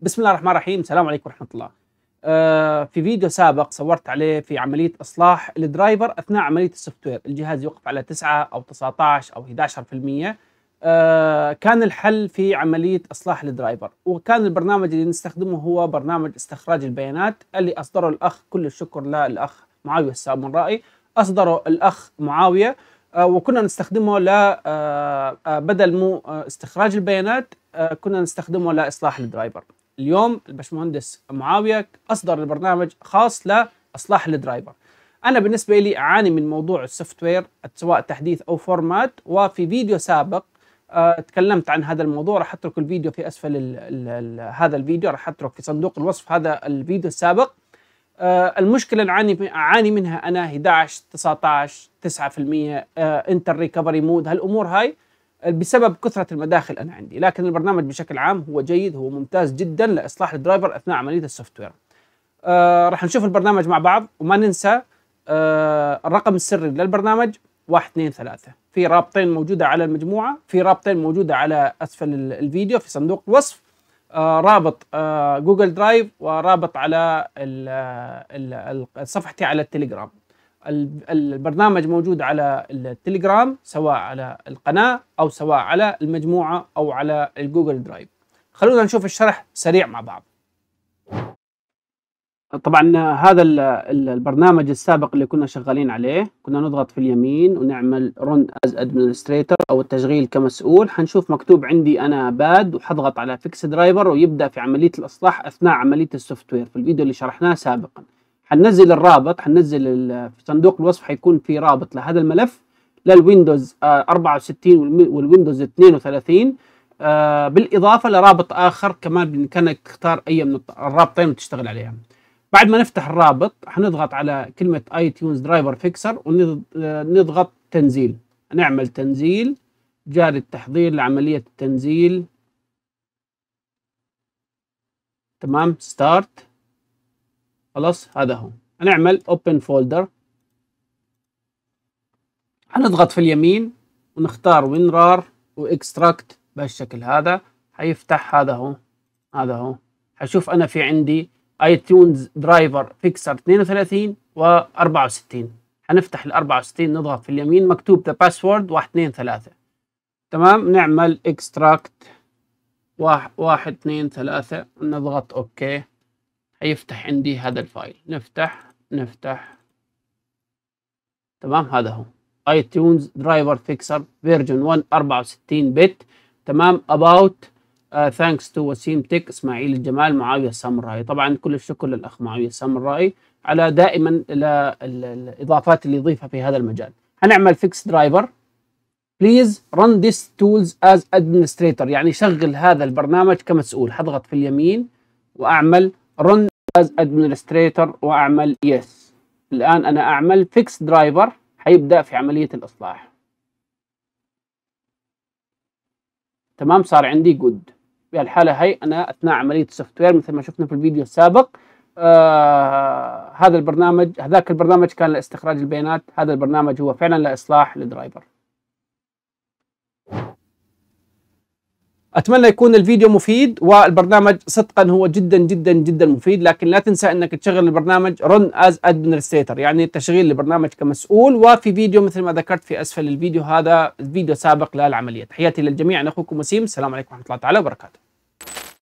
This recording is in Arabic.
بسم الله الرحمن الرحيم السلام عليكم ورحمه الله آه، في فيديو سابق صورت عليه في عمليه اصلاح الدرايفر اثناء عمليه السوفت وير الجهاز يوقف على 9 او 19 او 11% آه، كان الحل في عمليه اصلاح الدرايفر وكان البرنامج اللي نستخدمه هو برنامج استخراج البيانات اللي اصدره الاخ كل الشكر للاخ معاويه السامرائي اصدره الاخ معاويه آه، وكنا نستخدمه ل بدل مو استخراج البيانات كنا نستخدمه لاصلاح الدرايفر اليوم الباشمهندس معاويه اصدر البرنامج خاص لاصلاح الدرايفر انا بالنسبه لي اعاني من موضوع السوفت وير سواء تحديث او فورمات وفي فيديو سابق آه، تكلمت عن هذا الموضوع راح اترك الفيديو في اسفل الـ الـ الـ هذا الفيديو راح اترك في صندوق الوصف هذا الفيديو السابق أه المشكله اللي اعاني اعاني منها انا 11 19 9% انتر ريكفري مود هالامور هاي بسبب كثرة المداخل أنا عندي لكن البرنامج بشكل عام هو جيد هو ممتاز جدا لإصلاح الدرايفر أثناء عملية السوفت وير آه راح نشوف البرنامج مع بعض وما ننسى آه الرقم السري للبرنامج 1 2 3 في رابطين موجودة على المجموعة في رابطين موجودة على أسفل الفيديو في صندوق الوصف آه رابط آه جوجل درايف ورابط على الـ آه، الـ ال صفحتي على التليجرام البرنامج موجود على التليجرام سواء على القناة أو سواء على المجموعة أو على الجوجل درايف خلونا نشوف الشرح سريع مع بعض طبعا هذا البرنامج السابق اللي كنا شغالين عليه كنا نضغط في اليمين ونعمل run از administrator او التشغيل كمسؤول حنشوف مكتوب عندي انا باد وحضغط على فيكس درايفر ويبدا في عمليه الاصلاح اثناء عمليه السوفت وير في الفيديو اللي شرحناه سابقا حننزل الرابط حننزل في صندوق الوصف حيكون في رابط لهذا الملف للويندوز 64 آه، والويندوز 32 آه، بالاضافه لرابط اخر كمان بامكانك تختار اي من الرابطين وتشتغل عليها. بعد ما نفتح الرابط حنضغط على كلمه اي تيونز درايفر فيكسر ونضغط تنزيل نعمل تنزيل جاري التحضير لعمليه التنزيل تمام ستارت خلاص هذا هو هنعمل open folder هنضغط في اليمين ونختار winrar واكستراكت بهالشكل هذا حيفتح هذا هو هذا هو حشوف انا في عندي ايتونز درايفر فيكسر 32 و 64 هنفتح ال 64 نضغط في اليمين مكتوب ذا باسورد 1 2 3 تمام نعمل اكستراكت 1 2 3 نضغط اوكي هيفتح عندي هذا الفايل نفتح نفتح تمام هذا هو اي تيونز درايفر فيكسر فيرجن 1 64 بت تمام اباوت ثانكس تو وسيم تك اسماعيل الجمال معاويه السامرائي طبعا كل الشكر للاخ معاويه السامرائي على دائما الاضافات اللي يضيفها في هذا المجال هنعمل فيكس درايفر بليز رن ذيس تولز از ادمنستريتور يعني شغل هذا البرنامج كمسؤول هضغط في اليمين واعمل run as administrator واعمل yes الان انا اعمل fix driver هيبدا في عمليه الاصلاح تمام صار عندي جود بهالحاله هي انا اثناء عمليه السوفت وير مثل ما شفنا في الفيديو السابق آه هذا البرنامج هذاك البرنامج كان لاستخراج البيانات هذا البرنامج هو فعلا لاصلاح لدرايفر اتمنى يكون الفيديو مفيد والبرنامج صدقا هو جدا جدا جدا مفيد لكن لا تنسى انك تشغل البرنامج رن از Administrator يعني تشغيل البرنامج كمسؤول وفي فيديو مثل ما ذكرت في اسفل الفيديو هذا فيديو سابق للعمليه تحياتي للجميع انا اخوكم وسيم السلام عليكم ورحمه الله تعالى وبركاته